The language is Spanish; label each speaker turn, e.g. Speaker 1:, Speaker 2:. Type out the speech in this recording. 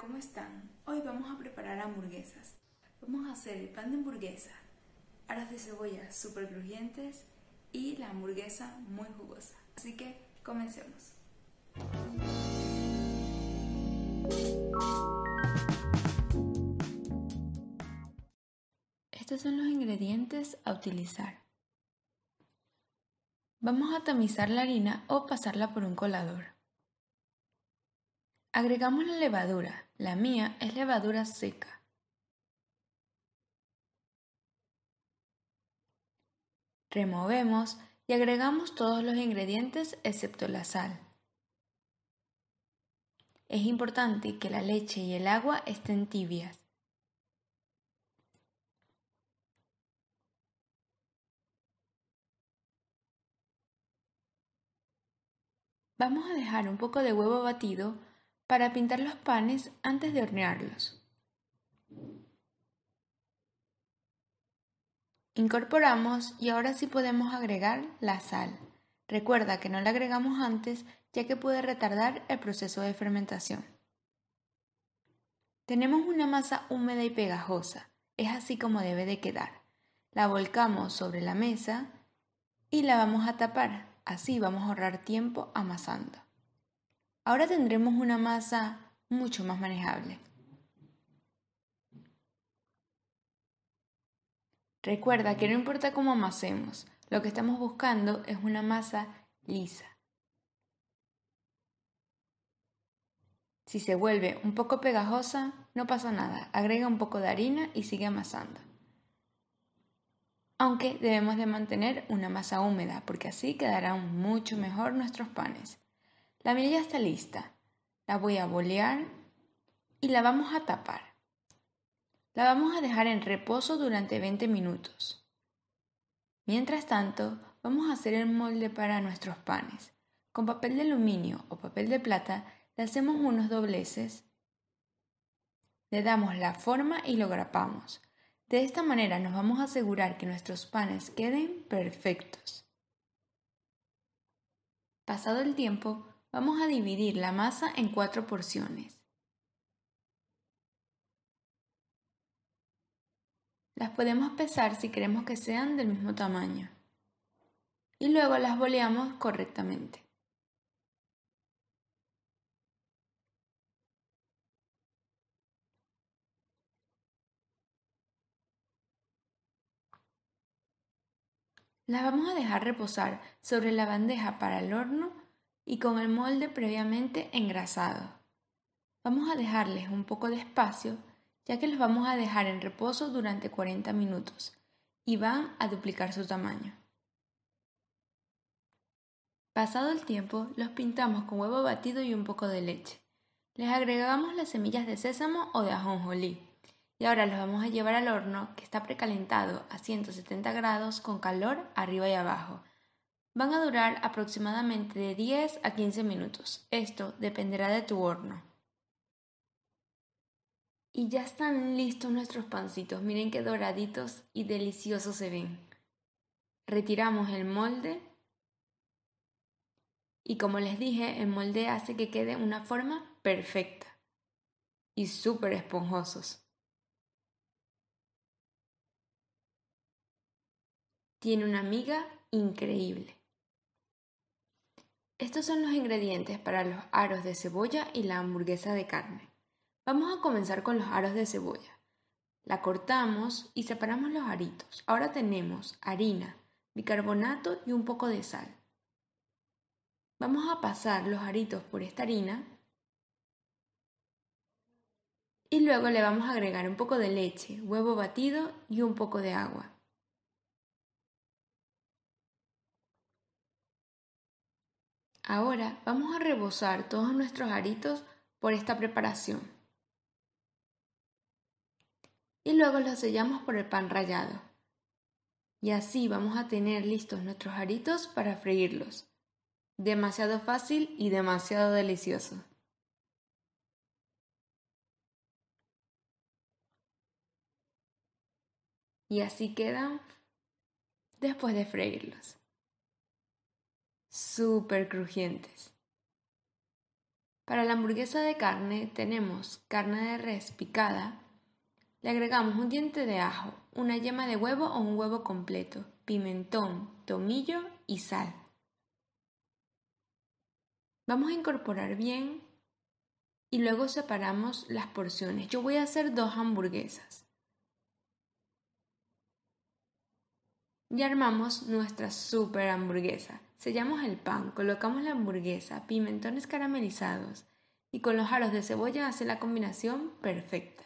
Speaker 1: ¿cómo están? Hoy vamos a preparar hamburguesas. Vamos a hacer el pan de hamburguesa, aras de cebolla súper crujientes y la hamburguesa muy jugosa. Así que comencemos. Estos son los ingredientes a utilizar. Vamos a tamizar la harina o pasarla por un colador. Agregamos la levadura. La mía es levadura seca. Removemos y agregamos todos los ingredientes excepto la sal. Es importante que la leche y el agua estén tibias. Vamos a dejar un poco de huevo batido para pintar los panes antes de hornearlos. Incorporamos y ahora sí podemos agregar la sal. Recuerda que no la agregamos antes ya que puede retardar el proceso de fermentación. Tenemos una masa húmeda y pegajosa, es así como debe de quedar. La volcamos sobre la mesa y la vamos a tapar, así vamos a ahorrar tiempo amasando. Ahora tendremos una masa mucho más manejable. Recuerda que no importa cómo amasemos, lo que estamos buscando es una masa lisa. Si se vuelve un poco pegajosa, no pasa nada, agrega un poco de harina y sigue amasando. Aunque debemos de mantener una masa húmeda porque así quedarán mucho mejor nuestros panes. La mirilla está lista. La voy a bolear y la vamos a tapar. La vamos a dejar en reposo durante 20 minutos. Mientras tanto, vamos a hacer el molde para nuestros panes. Con papel de aluminio o papel de plata le hacemos unos dobleces, le damos la forma y lo grapamos. De esta manera nos vamos a asegurar que nuestros panes queden perfectos. Pasado el tiempo, Vamos a dividir la masa en cuatro porciones. Las podemos pesar si queremos que sean del mismo tamaño. Y luego las boleamos correctamente. Las vamos a dejar reposar sobre la bandeja para el horno y con el molde previamente engrasado. Vamos a dejarles un poco de espacio ya que los vamos a dejar en reposo durante 40 minutos y van a duplicar su tamaño. Pasado el tiempo, los pintamos con huevo batido y un poco de leche. Les agregamos las semillas de sésamo o de ajonjolí. Y ahora los vamos a llevar al horno que está precalentado a 170 grados con calor arriba y abajo van a durar aproximadamente de 10 a 15 minutos. Esto dependerá de tu horno. Y ya están listos nuestros pancitos. Miren qué doraditos y deliciosos se ven. Retiramos el molde. Y como les dije, el molde hace que quede una forma perfecta. Y súper esponjosos. Tiene una miga increíble. Estos son los ingredientes para los aros de cebolla y la hamburguesa de carne. Vamos a comenzar con los aros de cebolla. La cortamos y separamos los aritos. Ahora tenemos harina, bicarbonato y un poco de sal. Vamos a pasar los aritos por esta harina y luego le vamos a agregar un poco de leche, huevo batido y un poco de agua. Ahora vamos a rebosar todos nuestros aritos por esta preparación. Y luego los sellamos por el pan rallado. Y así vamos a tener listos nuestros aritos para freírlos. Demasiado fácil y demasiado delicioso. Y así quedan después de freírlos súper crujientes. Para la hamburguesa de carne tenemos carne de res picada, le agregamos un diente de ajo, una yema de huevo o un huevo completo, pimentón, tomillo y sal. Vamos a incorporar bien y luego separamos las porciones. Yo voy a hacer dos hamburguesas. Y armamos nuestra super hamburguesa. Sellamos el pan, colocamos la hamburguesa, pimentones caramelizados y con los aros de cebolla hace la combinación perfecta.